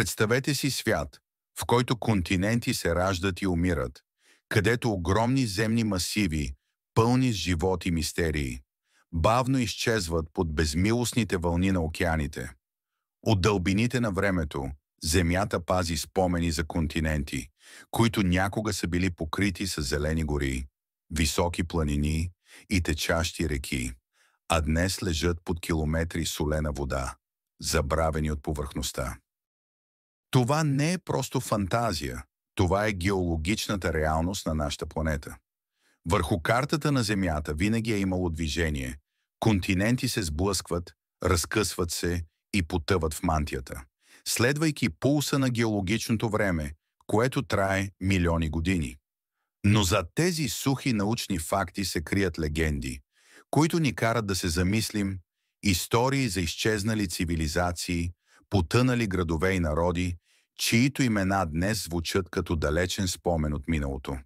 Представете си свят, в който континенти се раждат и умират, където огромни земни масиви, пълни с живот и мистерии, бавно изчезват под безмилостните вълни на океаните. От дълбините на времето, Земята пази спомени за континенти, които някога са били покрити с зелени гори, високи планини и течащи реки, а днес лежат под километри солена вода, забравени от повърхността. Това не е просто фантазия, това е геологичната реалност на нашата планета. Върху картата на Земята винаги е имало движение. Континенти се сблъскват, разкъсват се и потъват в мантията, следвайки пулса на геологичното време, което трае милиони години. Но за тези сухи научни факти се крият легенди, които ни карат да се замислим, истории за изчезнали цивилизации, потънали градове и народи, чието имена днес звучат като далечен спомен от миналото.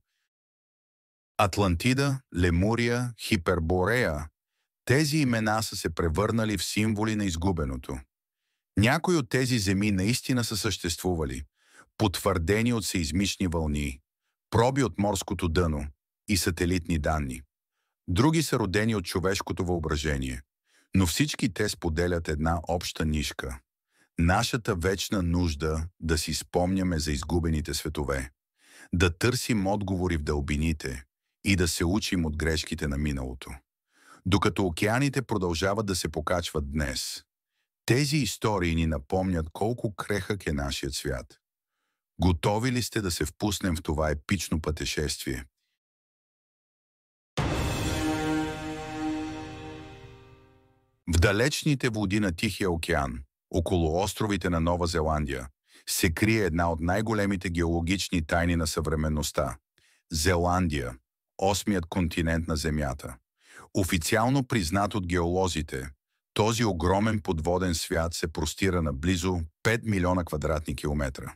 Атлантида, Лемурия, Хиперборея – тези имена са се превърнали в символи на изгубеното. Някои от тези земи наистина са съществували, потвърдени от сеизмични вълни, проби от морското дъно и сателитни данни. Други са родени от човешкото въображение, но всички те споделят една обща нишка Нашата вечна нужда да си спомняме за изгубените светове, да търсим отговори в дълбините и да се учим от грешките на миналото. Докато океаните продължават да се покачват днес, тези истории ни напомнят колко крехък е нашият свят. Готови ли сте да се впуснем в това епично пътешествие – В далечните води на Тихия океан около островите на Нова Зеландия, се крие една от най-големите геологични тайни на съвременността – Зеландия, осмият континент на Земята. Официално признат от геолозите, този огромен подводен свят се простира на близо 5 милиона квадратни километра,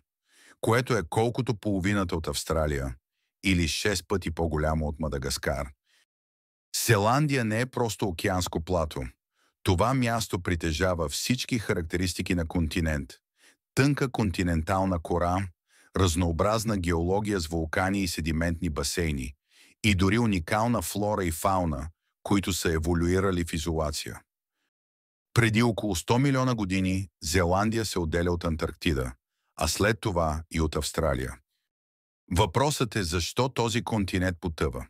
което е колкото половината от Австралия или 6 пъти по-голямо от Мадагаскар. Зеландия не е просто океанско плато – това място притежава всички характеристики на континент. Тънка континентална кора, разнообразна геология с вулкани и седиментни басейни и дори уникална флора и фауна, които са еволюирали в изолация. Преди около 100 милиона години Зеландия се отделя от Антарктида, а след това и от Австралия. Въпросът е защо този континент потъва.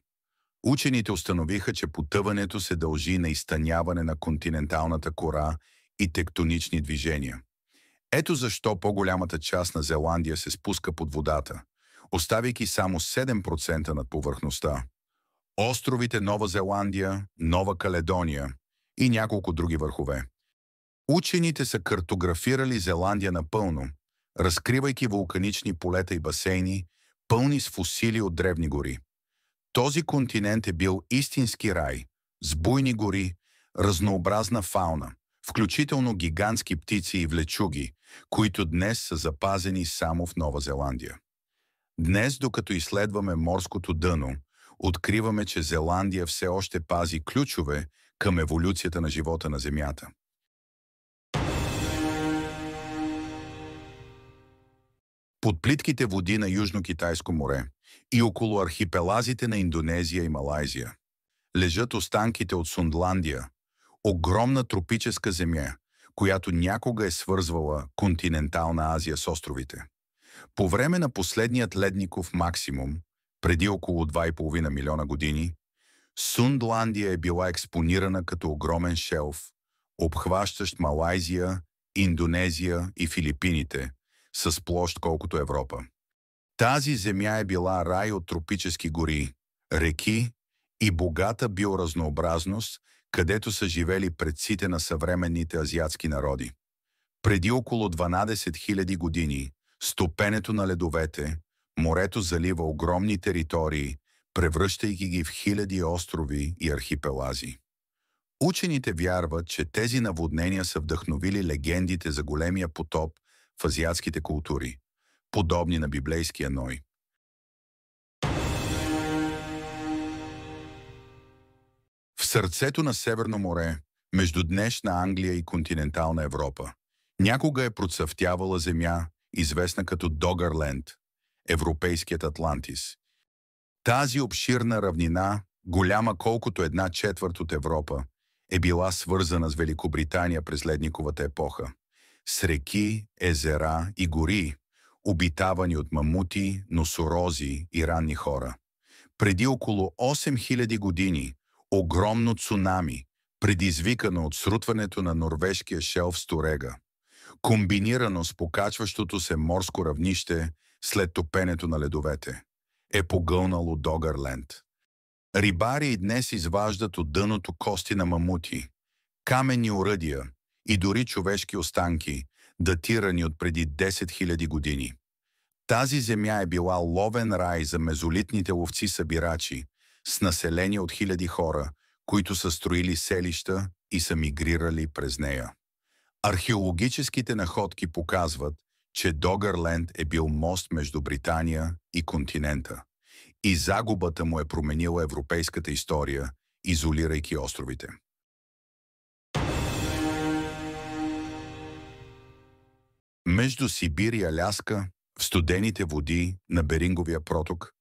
Учените установиха, че потъването се дължи на изтъняване на континенталната кора и тектонични движения. Ето защо по-голямата част на Зеландия се спуска под водата, оставяйки само 7% над повърхността. Островите Нова Зеландия, Нова Каледония и няколко други върхове. Учените са картографирали Зеландия напълно, разкривайки вулканични полета и басейни, пълни с фусили от древни гори. Този континент е бил истински рай, с буйни гори, разнообразна фауна, включително гигантски птици и влечуги, които днес са запазени само в Нова Зеландия. Днес, докато изследваме морското дъно, откриваме, че Зеландия все още пази ключове към еволюцията на живота на Земята. Под плитките води на Южно-Китайско море и около архипелазите на Индонезия и Малайзия. Лежат останките от Сундландия, огромна тропическа земя, която някога е свързвала континентална Азия с островите. По време на последният ледников максимум, преди около 2,5 милиона години, Сундландия е била експонирана като огромен шелф, обхващащ Малайзия, Индонезия и Филипините, с площ колкото Европа. Тази земя е била рай от тропически гори, реки и богата биоразнообразност, където са живели предците на съвременните азиатски народи. Преди около 12 000 години, стопенето на ледовете, морето залива огромни територии, превръщайки ги в хиляди острови и архипелази. Учените вярват, че тези наводнения са вдъхновили легендите за големия потоп в азиатските култури, подобни на библейския Ной. В сърцето на Северно море, между днешна Англия и континентална Европа, някога е процъфтявала земя, известна като Догърленд, Европейският Атлантис. Тази обширна равнина, голяма колкото една четвърт от Европа, е била свързана с Великобритания през ледниковата епоха. С реки, езера и гори, обитавани от мамути, носорози и ранни хора. Преди около 8000 години огромно цунами, предизвикано от срутването на норвежкия шелф Сторега, комбинирано с покачващото се морско равнище след топенето на ледовете, е погълнало Догърленд. Рибари и днес изваждат от дъното кости на мамути, каменни уръдия и дори човешки останки, датирани от преди 10 000 години. Тази земя е била ловен рай за мезолитните ловци-събирачи, с население от хиляди хора, които са строили селища и са мигрирали през нея. Археологическите находки показват, че Догърленд е бил мост между Британия и континента. И загубата му е променила европейската история, изолирайки островите. Между Сибир и Аляска, в студените води на Беринговия проток,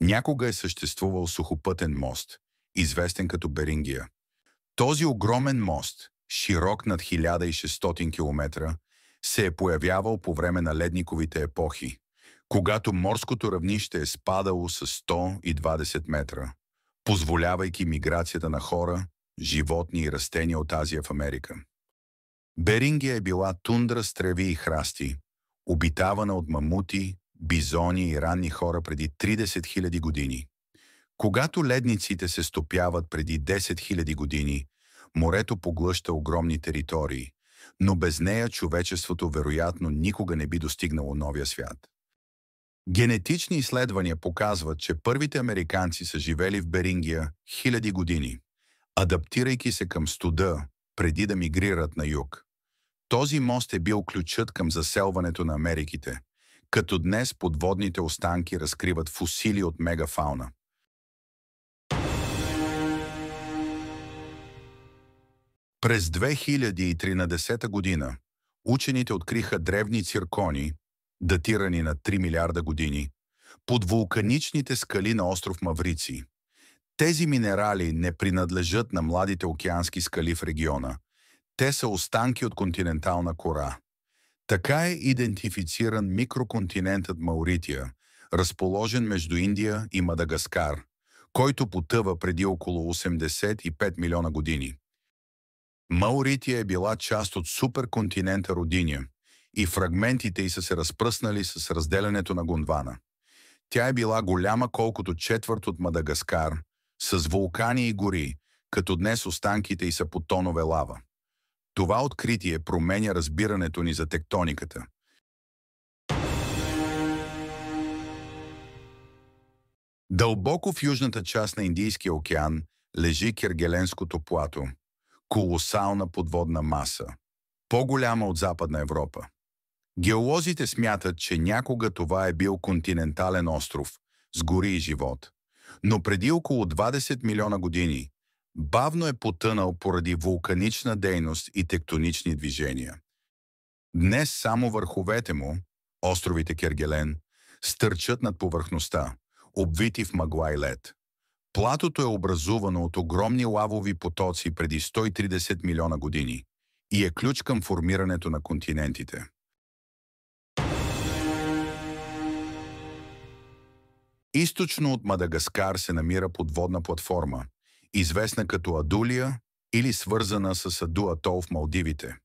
някога е съществувал сухопътен мост, известен като Берингия. Този огромен мост, широк над 1600 км, се е появявал по време на ледниковите епохи, когато морското равнище е спадало с 120 метра, позволявайки миграцията на хора, животни и растения от Азия в Америка. Берингия е била тундра с треви и храсти, обитавана от мамути, бизони и ранни хора преди 30 000 години. Когато ледниците се стопяват преди 10 000 години, морето поглъща огромни територии, но без нея човечеството вероятно никога не би достигнало новия свят. Генетични изследвания показват, че първите американци са живели в Берингия хиляди години, адаптирайки се към студа, преди да мигрират на юг. Този мост е бил ключът към заселването на Америките, като днес подводните останки разкриват фусили от мегафауна. През 2013 година учените откриха древни циркони, датирани на 3 милиарда години, под вулканичните скали на остров Маврици. Тези минерали не принадлежат на младите океански скали в региона – те са останки от континентална кора. Така е идентифициран микроконтинентът Маурития, разположен между Индия и Мадагаскар, който потъва преди около 85 милиона години. Маурития е била част от суперконтинента Родиния и фрагментите й са се разпръснали с разделянето на Гондвана. Тя е била голяма колкото четвърт от Мадагаскар, с вулкани и гори, като днес останките й са по тонове лава. Това откритие променя разбирането ни за тектониката. Дълбоко в южната част на Индийския океан лежи Кергеленското плато – колосална подводна маса, по-голяма от Западна Европа. Геолозите смятат, че някога това е бил континентален остров с гори и живот. Но преди около 20 милиона години бавно е потънал поради вулканична дейност и тектонични движения. Днес само върховете му, островите Кергелен, стърчат над повърхността, обвити в мъгла и лед. Платото е образувано от огромни лавови потоци преди 130 милиона години и е ключ към формирането на континентите. Източно от Мадагаскар се намира подводна платформа, известна като Адулия или свързана с Аду Атол в Малдивите.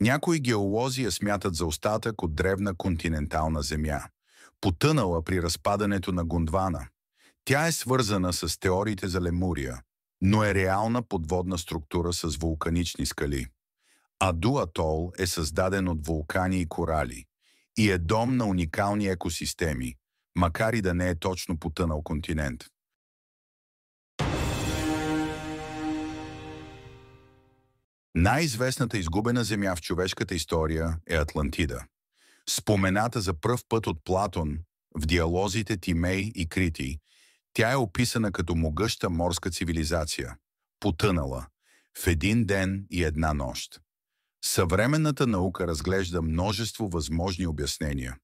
Някои геолози я смятат за остатък от древна континентална земя, потънала при разпадането на Гондвана. Тя е свързана с теориите за Лемурия, но е реална подводна структура с вулканични скали. Аду Атол е създаден от вулкани и корали и е дом на уникални екосистеми, макар и да не е точно потънал континент. Най-известната изгубена земя в човешката история е Атлантида. Спомената за пръв път от Платон в диалозите Тимей и Крити, тя е описана като могъща морска цивилизация, потънала в един ден и една нощ. Съвременната наука разглежда множество възможни обяснения.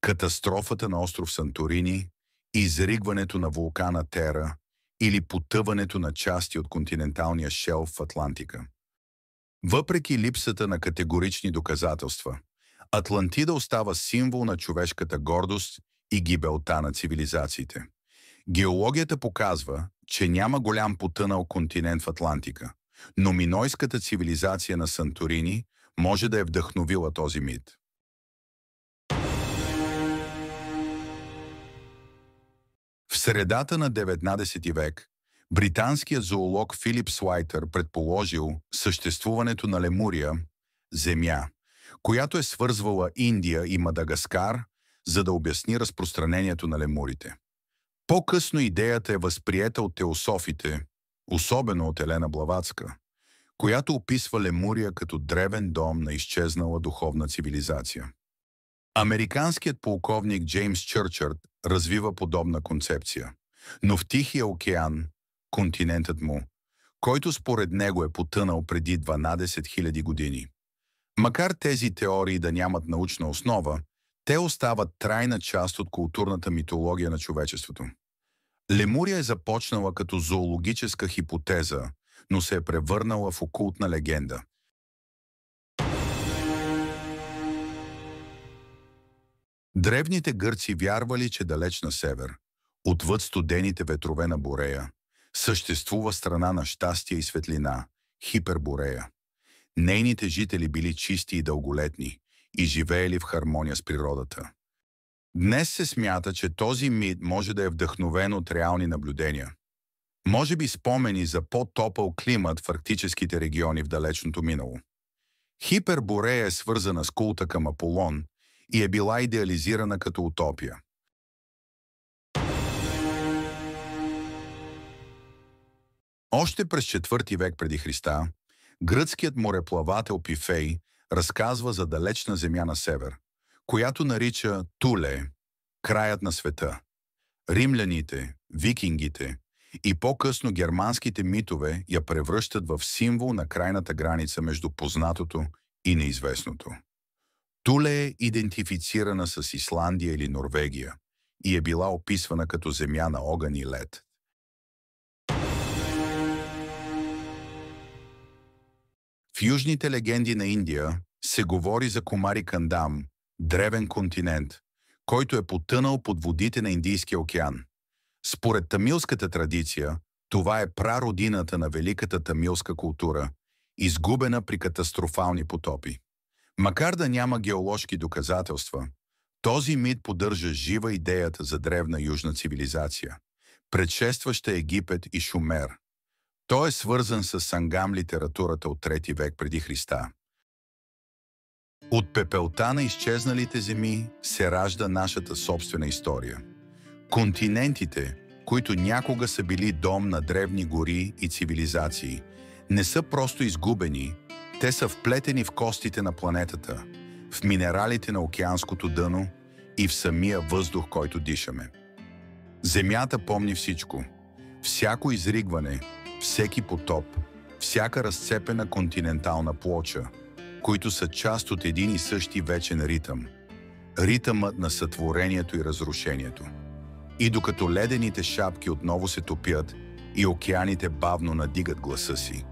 Катастрофата на остров Санторини, изригването на вулкана Тера или потъването на части от континенталния шелф в Атлантика. Въпреки липсата на категорични доказателства, Атлантида остава символ на човешката гордост и гибелта на цивилизациите. Геологията показва, че няма голям потънал континент в Атлантика, но минойската цивилизация на Санторини може да е вдъхновила този мит. В средата на 19 век Британският зоолог Филип Слайтер предположил съществуването на Лемурия, земя, която е свързвала Индия и Мадагаскар, за да обясни разпространението на лемурите. По-късно идеята е възприета от теософите, особено от Елена Блаватска, която описва Лемурия като древен дом на изчезнала духовна цивилизация. Американският полковник Джеймс Чърчард развива подобна концепция, но в Тихия океан континентът му, който според него е потънал преди 12 000 години. Макар тези теории да нямат научна основа, те остават трайна част от културната митология на човечеството. Лемурия е започнала като зоологическа хипотеза, но се е превърнала в окултна легенда. Древните гърци вярвали, че далеч на север, отвъд студените ветрове на Борея, Съществува страна на щастие и светлина – Хиперборея. Нейните жители били чисти и дълголетни и живеели в хармония с природата. Днес се смята, че този мид може да е вдъхновен от реални наблюдения. Може би спомени за по-топъл климат в арктическите региони в далечното минало. Хиперборея е свързана с култа към Аполон и е била идеализирана като утопия. Още през 4 век преди Христа, гръцкият мореплавател Пифей разказва за далечна земя на север, която нарича Туле, краят на света. Римляните, викингите и по-късно германските митове я превръщат в символ на крайната граница между познатото и неизвестното. Туле е идентифицирана с Исландия или Норвегия и е била описвана като земя на огън и лед. В южните легенди на Индия се говори за Комари Кандам, древен континент, който е потънал под водите на Индийския океан. Според тамилската традиция, това е прародината на великата тамилска култура, изгубена при катастрофални потопи. Макар да няма геоложки доказателства, този мит поддържа жива идеята за древна южна цивилизация, предшестваща Египет и Шумер, той е свързан с сангам литературата от 3 век преди Христа. От пепелта на изчезналите земи се ражда нашата собствена история. Континентите, които някога са били дом на древни гори и цивилизации, не са просто изгубени, те са вплетени в костите на планетата, в минералите на океанското дъно и в самия въздух, който дишаме. Земята помни всичко. Всяко изригване, всеки потоп, всяка разцепена континентална плоча, които са част от един и същи вечен ритъм. Ритъмът на сътворението и разрушението. И докато ледените шапки отново се топят и океаните бавно надигат гласа си,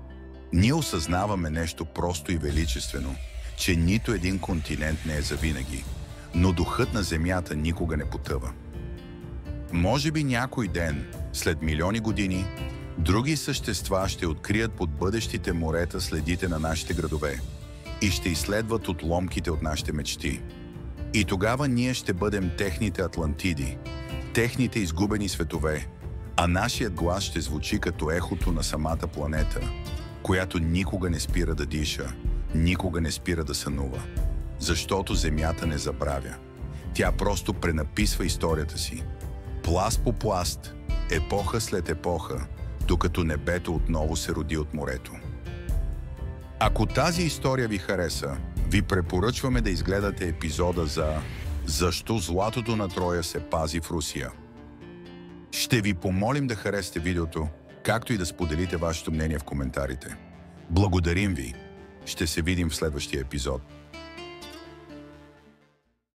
ние осъзнаваме нещо просто и величествено, че нито един континент не е завинаги, но духът на Земята никога не потъва. Може би някой ден, след милиони години, Други същества ще открият под бъдещите морета следите на нашите градове и ще изследват отломките от нашите мечти. И тогава ние ще бъдем техните Атлантиди, техните изгубени светове, а нашият глас ще звучи като ехото на самата планета, която никога не спира да диша, никога не спира да сънува, защото Земята не забравя. Тя просто пренаписва историята си. Пласт по пласт, епоха след епоха, докато небето отново се роди от морето. Ако тази история ви хареса, ви препоръчваме да изгледате епизода за «Защо златото на Троя се пази в Русия». Ще ви помолим да харесате видеото, както и да споделите вашето мнение в коментарите. Благодарим ви! Ще се видим в следващия епизод.